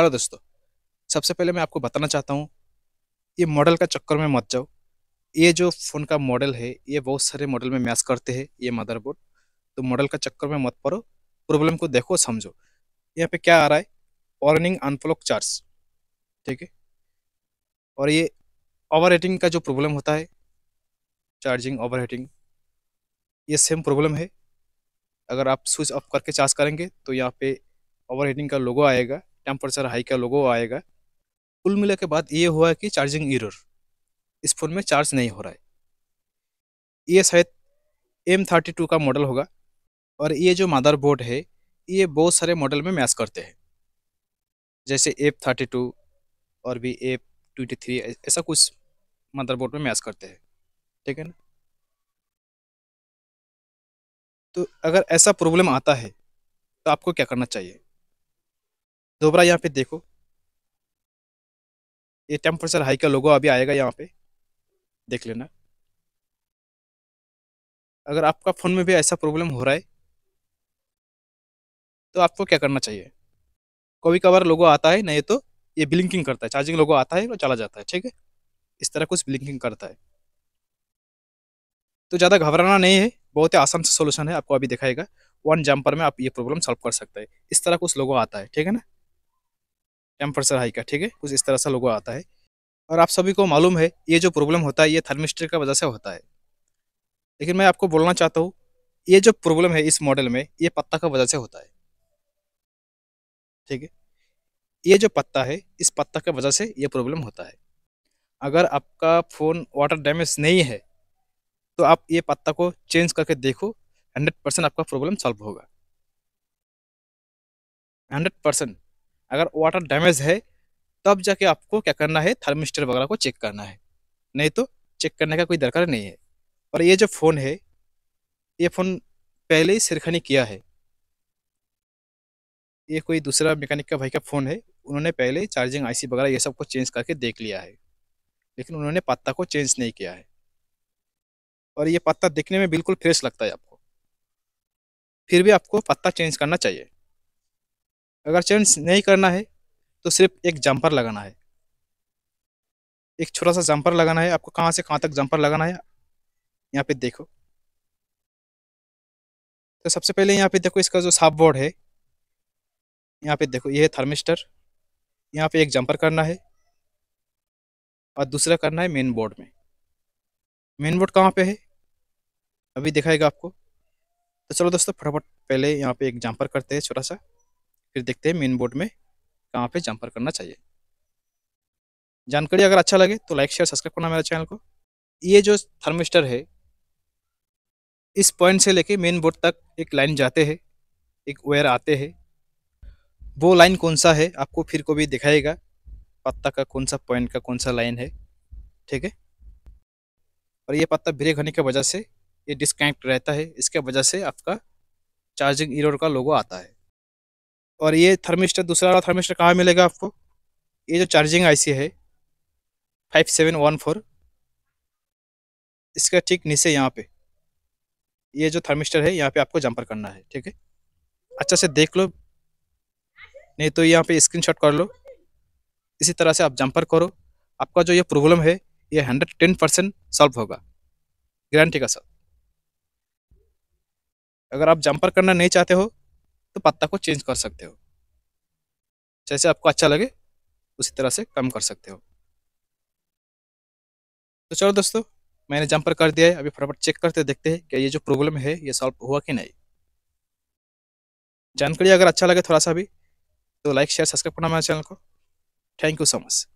hello दोस्तों सबसे पहले मैं आपको बताना चाहता हूँ ये मॉडल का चक्कर में मत जाओ ये जो फ़ोन का मॉडल है ये बहुत सारे मॉडल में मैच करते हैं ये मदरबोर्ड तो मॉडल का चक्कर में मत पड़ो प्रॉब्लम को देखो समझो यहाँ पे क्या आ रहा है ऑर्निंग अनफ्लॉक चार्ज ठीक है और ये ओवर का जो प्रॉब्लम होता है चार्जिंग ओवर ये सेम प्रॉब्लम है अगर आप स्विच ऑफ करके चार्ज करेंगे तो यहाँ पे ओवर का लोगो आएगा टेम्परेचर हाई का लोगो आएगा कुल मिला के बाद ये हुआ कि चार्जिंग इरर इस फ़ोन में चार्ज नहीं हो रहा है ये शायद एम थर्टी टू का मॉडल होगा और ये जो मदरबोर्ड है ये बहुत सारे मॉडल में मैच करते हैं जैसे एफ थर्टी टू और भी एफ ट्वेंटी थ्री ऐसा कुछ मदरबोर्ड में मैच करते हैं ठीक है ना तो अगर ऐसा प्रॉब्लम आता है तो आपको क्या करना चाहिए दोबारा यहाँ पे देखो ये टेम्परेचर हाई का लोगो अभी आएगा यहाँ पे देख लेना अगर आपका फ़ोन में भी ऐसा प्रॉब्लम हो रहा है तो आपको क्या करना चाहिए कभी कभार लोगो आता है नहीं तो ये ब्लिंकिंग करता है चार्जिंग लोगो आता है और चला जाता है ठीक है इस तरह कुछ ब्लिंकिंग करता है तो ज़्यादा घबराना नहीं है बहुत ही आसान सा सोल्यूशन है आपको अभी दिखाएगा वन जम्पर में आप ये प्रॉब्लम सॉल्व कर सकते हैं इस तरह कुछ लोगो आता है ठीक है ना टेम्परेचर हाई का ठीक है कुछ इस तरह से लोगों आता है और आप सभी को मालूम है ये जो प्रॉब्लम होता है ये थर्मिस्टर का वजह से होता है लेकिन मैं आपको बोलना चाहता हूँ ये जो प्रॉब्लम है इस मॉडल में ये पत्ता का वजह से होता है ठीक है ये जो पत्ता है इस पत्ता का वजह से ये प्रॉब्लम होता है अगर आपका फ़ोन वाटर डैमेज नहीं है तो आप ये पत्ता को चेंज करके देखो हंड्रेड परसेंट आपका प्रॉब्लम सॉल्व होगा हंड्रेड परसेंट अगर वाटर डैमेज है तब जाके आपको क्या करना है थर्मिस्टर वगैरह को चेक करना है नहीं तो चेक करने का कोई दरकार नहीं है और ये जो फ़ोन है ये फ़ोन पहले ही सिरखनी किया है ये कोई दूसरा मैकेनिक का भाई का फ़ोन है उन्होंने पहले चार्जिंग आईसी वगैरह ये सब को चेंज करके देख लिया है लेकिन उन्होंने पत्ता को चेंज नहीं किया है और ये पत्ता दिखने में बिल्कुल फ्रेश लगता है आपको फिर भी आपको पत्ता चेंज करना चाहिए अगर चेंज नहीं करना है तो सिर्फ एक जंपर लगाना है एक छोटा सा जंपर लगाना है आपको कहाँ से कहाँ तक जंपर लगाना है यहाँ पे देखो तो सबसे पहले यहाँ पे देखो इसका जो साफ बोर्ड है यहाँ पे देखो ये है थर्मिस्टर यहाँ पे एक जंपर करना है और दूसरा करना है मेन बोर्ड में मेन बोर्ड कहाँ पे है अभी दिखाएगा आपको तो चलो दोस्तों फटाफट पहले यहाँ पे एक जंपर करते हैं छोटा सा फिर देखते हैं मेन बोर्ड में कहाँ पे जंपर करना चाहिए जानकारी अगर अच्छा लगे तो लाइक शेयर सब्सक्राइब करना मेरे चैनल को ये जो थर्मिस्टर है इस पॉइंट से लेके मेन बोर्ड तक एक लाइन जाते हैं एक वेयर आते हैं वो लाइन कौन सा है आपको फिर को भी दिखाएगा पत्ता का कौन सा पॉइंट का कौन सा लाइन है ठीक है और ये पत्ता ब्रेक होने की वजह से ये डिस्कनेक्ट रहता है इसके वजह से आपका चार्जिंग इरोड का लोगो आता है और ये थर्मिस्टर दूसरा वाला थर्मिस्टर कहाँ मिलेगा आपको ये जो चार्जिंग आईसी है फाइव सेवन वन फोर इसका ठीक नीचे यहाँ पे ये जो थर्मिस्टर है यहाँ पे आपको जंपर करना है ठीक है अच्छा से देख लो नहीं तो यहाँ पे स्क्रीनशॉट कर लो इसी तरह से आप जंपर करो आपका जो ये प्रॉब्लम है ये हंड्रेड टेन परसेंट सॉल्व होगा गारंटी का सर अगर आप जंपर करना नहीं चाहते हो तो पत्ता को चेंज कर सकते हो जैसे आपको अच्छा लगे उसी तरह से कम कर सकते हो तो चलो दोस्तों मैंने जंपर कर दिया है अभी फटाफट चेक करते देखते हैं कि ये जो प्रॉब्लम है ये सॉल्व हुआ कि नहीं जानकारी अगर अच्छा लगे थोड़ा सा भी तो लाइक शेयर सब्सक्राइब करना मेरे चैनल को थैंक यू सो मच